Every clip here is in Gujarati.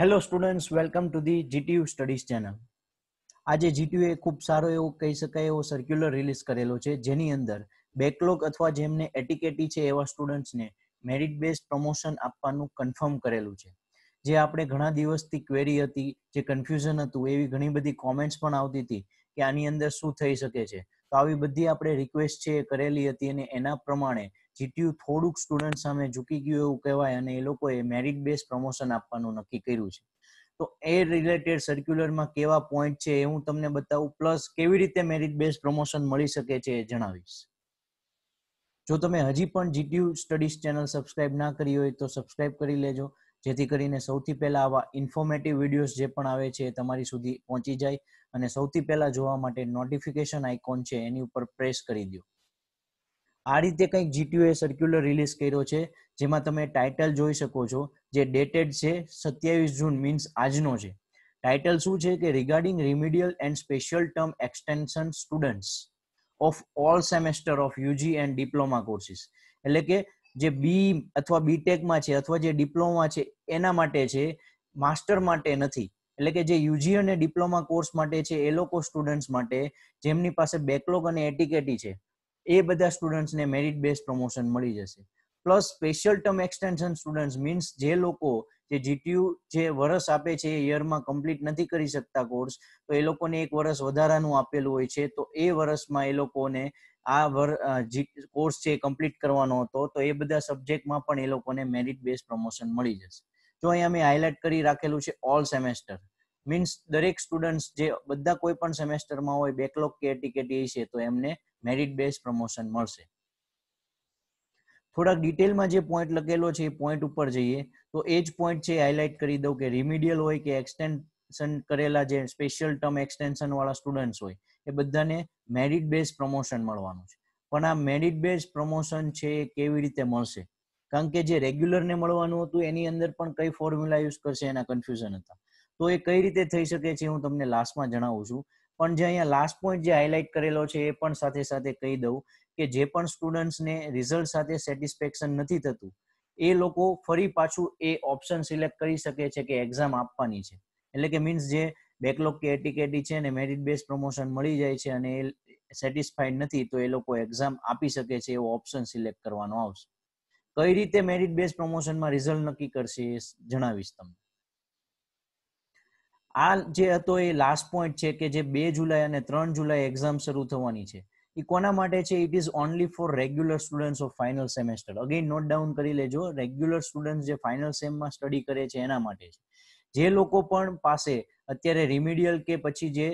hello students welcome to the GTU studies channel આજે જીટીયુ એ ખૂબ સારો એવો કહી શકાય એવો સર્ક્યુલર રિલીઝ કરેલો છે જેની અંદર બેકલોગ અથવા જેમને એટીકેટી છે એવા સ્ટુડન્ટ્સને મેરિટ બેઝ પ્રમોશન આપવાનું કન્ફર્મ કરેલું છે જે આપણે ઘણા દિવસથી ક્વેરી હતી જે કન્ફ્યુઝન હતું એવી ઘણી બધી કોમેન્ટ્સ પણ આવતી હતી કે આની અંદર શું થઈ શકે છે તો આવી બધી આપણે રિક્વેસ્ટ છે એ કરેલી હતી અને એના પ્રમાણે જીટીયુ થોડુંક સ્ટુડન્ટ સામે ઝૂકી ગયું એવું કહેવાય અને એ લોકોએ મેરિટ બેઝ પ્રમોશન આપવાનું નક્કી કર્યું છે તો એ રિલેટેડ સર્ક્યુલરમાં કેવા પોઈન્ટ છે એ હું તમને બતાવું પ્લસ કેવી રીતે મેરિટ બેઝ પ્રમોશન મળી શકે છે એ જણાવીશ જો તમે હજી પણ જીટીયુ સ્ટડીઝ ચેનલ સબસ્ક્રાઇબ ના કરી હોય તો સબસ્ક્રાઇબ કરી લેજો જેથી કરીને સૌથી પહેલા આવા ઇન્ફોર્મેટિવ વિડીયોઝ જે પણ આવે છે એ તમારી સુધી પહોંચી જાય અને સૌથી પહેલા જોવા માટે નોટિફિકેશન આઇકોન છે એની ઉપર પ્રેસ કરી દો આ રીતે કંઈક જીટીયુએ સર્ક્યુલર રિલીઝ કર્યો છે જેમાં તમે ટાઇટલ જોઈ શકો છો જે ડેટેડ છે સત્યાવીસ જૂન મીન્સ આજનો છે ટાઇટલ શું છે કે regarding remedial and special term extension students of all semester of UG and diploma courses એટલે કે જે બી અથવા બીટેકમાં છે અથવા જે ડિપ્લોમા છે એના માટે છે માસ્ટર માટે નથી એટલે કે જે યુજી અને ડિપ્લોમા કોર્સ માટે છે એ લોકો સ્ટુડન્ટ્સ માટે જેમની પાસે બેકલોગ અને એટીકેટી છે એ બધા સ્ટુડન્ટ્સને મેરિટ બેઝ પ્રમોશન મળી જશે plus special term extension student means જે લોકો જે જીટીયુ જે વર્ષ આપે છે એ યરમાં કમ્પ્લીટ નથી કરી શકતા કોર્સ તો એ લોકોને એક વર્ષ વધારાનું આપેલું હોય છે તો એ વર્ષમાં એ લોકોને આ વર કોર્સ છે કમ્પ્લીટ કરવાનો હતો તો એ બધા સબ્જેક્ટમાં પણ એ લોકોને મેરિટ બેઝ પ્રમોશન મળી જશે જો અહીંયા મેં હાઇલાઇટ કરી રાખેલું છે ઓલ સેમેસ્ટર મીન્સ દરેક સ્ટુડન્ટ્સ જે બધા કોઈ પણ સેમેસ્ટરમાં હોય બેકલોગ કે ટીકેટી છે તો એમને મેરિટ બેઝ પ્રમોશન મળશે થોડાક ડિટેલમાં જે પોઈન્ટ લખેલો છે એ પોઈન્ટ ઉપર જઈએ તો એ જ પોઈન્ટ છે હાઇલાઇટ કરી દઉં કે રિમિડિયલ હોય કે એક્સટેન્શન કરેલા જે સ્પેશિયલ ટર્મ એક્સટેન્શન વાળા સ્ટુડન્ટ્સ હોય એ બધાને મેરિટ બેઝ પ્રમોશન મળવાનું છે પણ આ મેરિટ બેઝ પ્રમોશન છે એ કેવી રીતે મળશે કારણ કે જે રેગ્યુલરને મળવાનું હતું એની અંદર પણ કઈ ફોર્મ્યુલા યુઝ કરશે એના કન્ફ્યુઝન હતા તો એ કઈ રીતે થઈ શકે છે હું તમને લાસ્ટમાં જણાવું છું પણ જે અહીંયા લાસ્ટ પોઈન્ટ જે હાઇલાઇટ કરેલો છે એ પણ સાથે સાથે કહી દઉં કે જે પણ સ્ટુડન્ટ્સને રિઝલ્ટ સાથે સેટિસ્ફેક્શન નથી થતું એ લોકો ફરી પાછું એ ઓપ્શન સિલેક્ટ કરી શકે છે કે એક્ઝામ આપવાની છે એટલે કે મીન્સ જે બેકલોગ કે એટીકેટી છે ને મેરિટ બેઝ પ્રમોશન મળી જાય છે અને એ સેટિસ્ફાઈડ નથી તો એ લોકો એક્ઝામ આપી શકે છે એવો ઓપ્શન સિલેક્ટ કરવાનો આવશે કઈ રીતે મેરિટ બેઝ પ્રમોશનમાં રિઝલ્ટ નક્કી કરશે એ જણાવીશ તમને આ જે હતો એ લાસ્ટ પોઈન્ટ છે કે જે બે જુલાઈ અને ત્રણ જુલાઈ એક્ઝામ શરૂ થવાની છે એ કોના માટે છે it is only for regular students of final semester again note down કરી લેજો રેગ્યુલર સ્ટુડન્ટ જે ફાઇનલ સેમમાં સ્ટડી કરે છે એના માટે છે જે લોકો પણ પાસે અત્યારે રિમિડિયલ કે પછી જે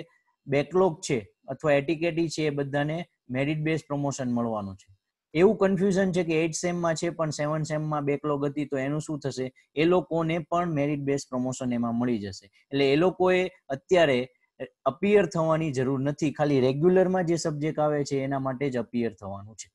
બેકલોગ છે અથવા એટીકેટી છે એ બધાને મેરિટ બેઝ પ્રમોશન મળવાનું છે એવું કન્ફ્યુઝન છે કે એટ સેમમાં છે પણ સેવન સેમમાં બેકલોગ હતી તો એનું શું થશે એ લોકોને પણ મેરિટ બેઝ પ્રમોશન એમાં મળી જશે એટલે એ લોકોએ અત્યારે અપિયર થવાની જરૂર નથી ખાલી રેગ્યુલરમાં જે સબ્જેક્ટ આવે છે એના માટે જ અપિયર થવાનું છે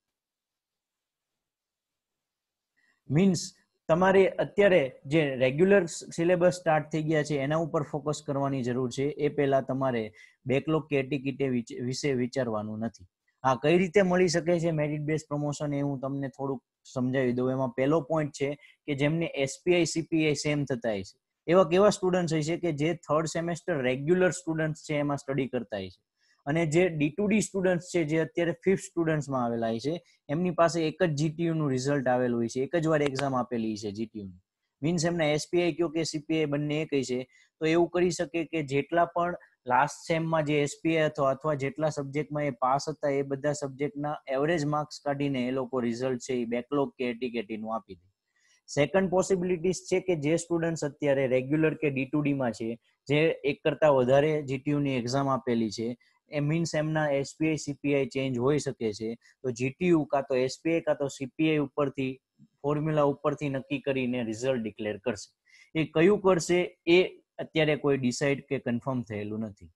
મીન્સ તમારે અત્યારે જે રેગ્યુલર સિલેબસ સ્ટાર્ટ થઈ ગયા છે એના ઉપર ફોકસ કરવાની જરૂર છે એ પહેલા તમારે બેકલોગ કેટેગરી વિશે વિચારવાનું નથી હા કઈ રીતે મળી શકે છે મેરિટ બેઝ પ્રમોશન એ હું તમને થોડુંક સમજાવી દઉં એમાં પહેલો પોઈન્ટ છે કે જેમને એસપીઆઈ સીપીઆઈ સેમ થતા હોય છે એવા કેવા સ્ટુડન્ટ્સ હોય છે કે જે થર્ડ સેમેસ્ટર રેગ્યુલર સ્ટુડન્ટ્સ છે એમાં સ્ટડી કરતા હોય છે અને જે ડી ટુ ડી સ્ટુડન્ટ્સ છે જે અત્યારે ફિફ્થ સ્ટુડન્ટ્સમાં આવેલા છે એમની પાસે એક જ જીટીયુનું રિઝલ્ટ આવેલું હોય છે એક જ વાર એક્ઝામ આપેલી છે જીટીયુની મીન્સ એમના એસપીઆઈ કયો કે સીપીઆઈ બંને એક છે તો એવું કરી શકે કે જેટલા પણ લાસ્ટ સેમમાં જે એસપીએ હતો અથવા જેટલા સબ્જેક્ટમાં એ પાસ હતા એ બધા સબ્જેક્ટના એવરેજ માર્ક્સ કાઢીને એ લોકો રિઝલ્ટ છે એ બેકલોગ કે એટીકેટીનું આપી દે સેકન્ડ પોસિબિલિટીઝ છે કે જે સ્ટુડન્ટ્સ અત્યારે રેગ્યુલર કે ડીમાં છે જે એક કરતાં વધારે જીટીયુની એક્ઝામ આપેલી છે એ મીન્સ એમના એસપીઆઈ સીપીઆઈ ચેન્જ હોઈ શકે છે તો જીટીયુ કાં તો એસપીઆઈ કાં તો સીપીઆઈ ઉપરથી ફોર્મ્યુલા ઉપરથી નક્કી કરીને રિઝલ્ટ ડિક્લેર કરશે એ કયું કરશે એ અત્યારે કોઈ ડિસાઇડ કે કન્ફર્મ થયેલું નથી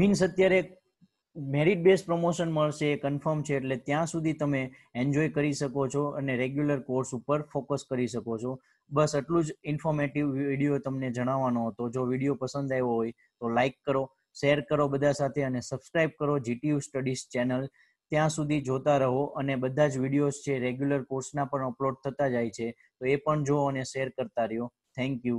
મીન્સ અત્યારે મેરિટ બેઝ પ્રમોશન મળશે એ કન્ફર્મ છે એટલે ત્યાં સુધી તમે એન્જોય કરી શકો છો અને રેગ્યુલર કોર્સ ઉપર ફોકસ કરી શકો છો બસ આટલું જ ઇન્ફોર્મેટિવ વિડીયો તમને જણાવવાનો હતો જો વિડીયો પસંદ આવ્યો હોય તો લાઇક કરો શેર કરો બધા સાથે અને સબસ્ક્રાઇબ કરો જીટીયુ સ્ટડીઝ ચેનલ ત્યાં સુધી જોતા રહો અને બધા જ વિડીયોઝ છે રેગ્યુલર કોર્સના પણ અપલોડ થતા જાય છે તો એ પણ જુઓ અને શેર કરતા રહ્યો થેન્ક યુ